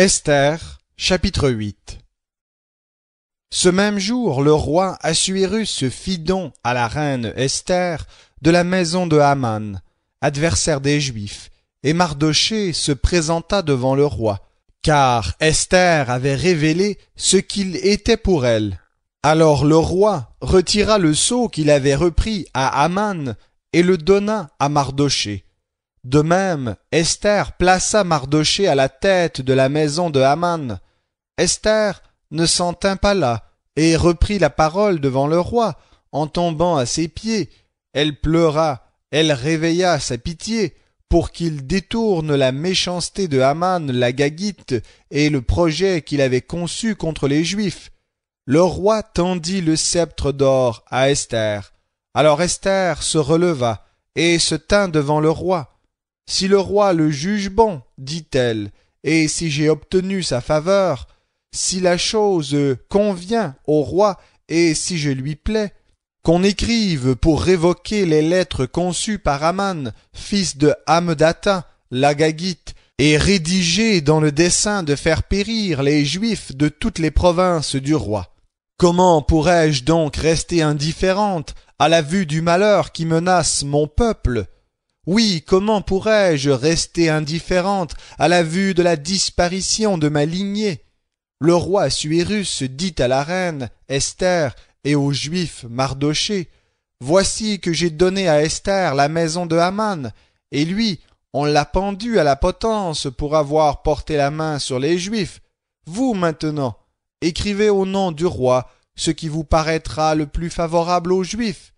Esther chapitre 8 Ce même jour, le roi Assuérus fit don à la reine Esther de la maison de Haman, adversaire des Juifs, et Mardoché se présenta devant le roi, car Esther avait révélé ce qu'il était pour elle. Alors le roi retira le sceau qu'il avait repris à Haman et le donna à Mardoché. De même, Esther plaça Mardoché à la tête de la maison de Haman. Esther ne s'en tint pas là, et reprit la parole devant le roi, en tombant à ses pieds. Elle pleura, elle réveilla sa pitié, pour qu'il détourne la méchanceté de Haman la Gagite et le projet qu'il avait conçu contre les Juifs. Le roi tendit le sceptre d'or à Esther. Alors Esther se releva et se tint devant le roi. Si le roi le juge bon, dit-elle, et si j'ai obtenu sa faveur, si la chose convient au roi et si je lui plais, qu'on écrive pour révoquer les lettres conçues par Aman, fils de Hamdata, l'Agagite, et rédigées dans le dessein de faire périr les Juifs de toutes les provinces du roi. Comment pourrais-je donc rester indifférente à la vue du malheur qui menace mon peuple oui, comment pourrais-je rester indifférente à la vue de la disparition de ma lignée Le roi Suérus dit à la reine Esther et aux Juifs Mardochée Voici que j'ai donné à Esther la maison de Haman, et lui, on l'a pendu à la potence pour avoir porté la main sur les Juifs. Vous maintenant, écrivez au nom du roi ce qui vous paraîtra le plus favorable aux Juifs,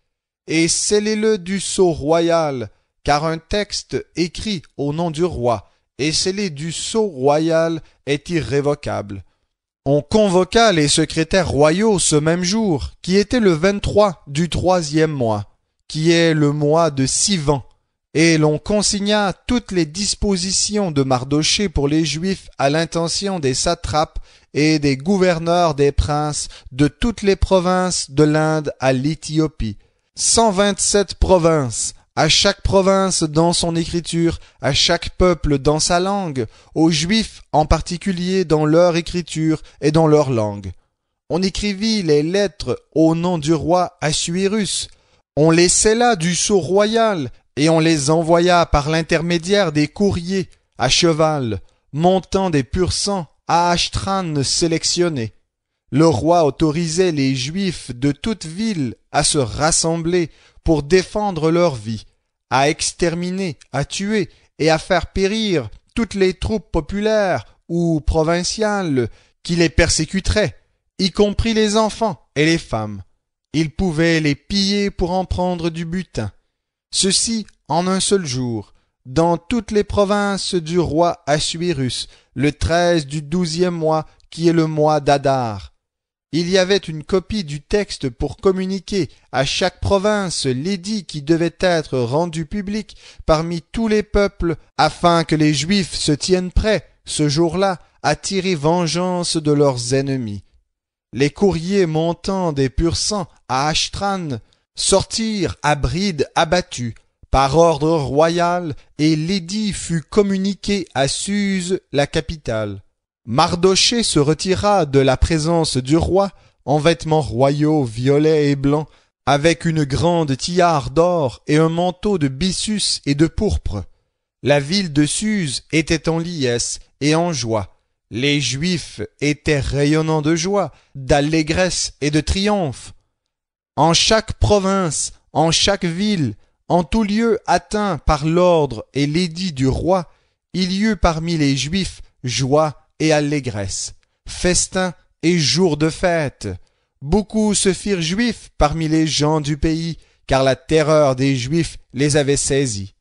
et scellez-le du sceau royal car un texte écrit au nom du roi et scellé du sceau royal est irrévocable. On convoqua les secrétaires royaux ce même jour, qui était le 23 du troisième mois, qui est le mois de Sivan, et l'on consigna toutes les dispositions de Mardochée pour les Juifs à l'intention des satrapes et des gouverneurs des princes de toutes les provinces de l'Inde à l'Éthiopie. vingt-sept provinces à chaque province dans son écriture, à chaque peuple dans sa langue, aux Juifs en particulier dans leur écriture et dans leur langue. On écrivit les lettres au nom du roi Assuérus, on les scella du sceau royal, et on les envoya par l'intermédiaire des courriers, à cheval, montant des pur sang, à Ashtran sélectionnés. Le roi autorisait les Juifs de toute ville à se rassembler pour défendre leur vie, à exterminer, à tuer et à faire périr toutes les troupes populaires ou provinciales qui les persécuteraient, y compris les enfants et les femmes. Ils pouvaient les piller pour en prendre du butin. Ceci en un seul jour, dans toutes les provinces du roi Asuirus, le treize du douzième mois qui est le mois d'Adar, il y avait une copie du texte pour communiquer à chaque province l'édit qui devait être rendu public parmi tous les peuples, afin que les Juifs se tiennent prêts, ce jour-là, à tirer vengeance de leurs ennemis. Les courriers montant des purs sangs à Ashtran sortirent à bride abattue, par ordre royal, et l'édit fut communiqué à Suse, la capitale. Mardoché se retira de la présence du roi, en vêtements royaux violets et blancs, avec une grande tiare d'or et un manteau de bissus et de pourpre. La ville de Suse était en liesse et en joie. Les Juifs étaient rayonnants de joie, d'allégresse et de triomphe. En chaque province, en chaque ville, en tout lieu atteint par l'ordre et l'édit du roi, il y eut parmi les Juifs joie, et allégresse, festins et jour de fête. Beaucoup se firent juifs parmi les gens du pays, car la terreur des Juifs les avait saisis.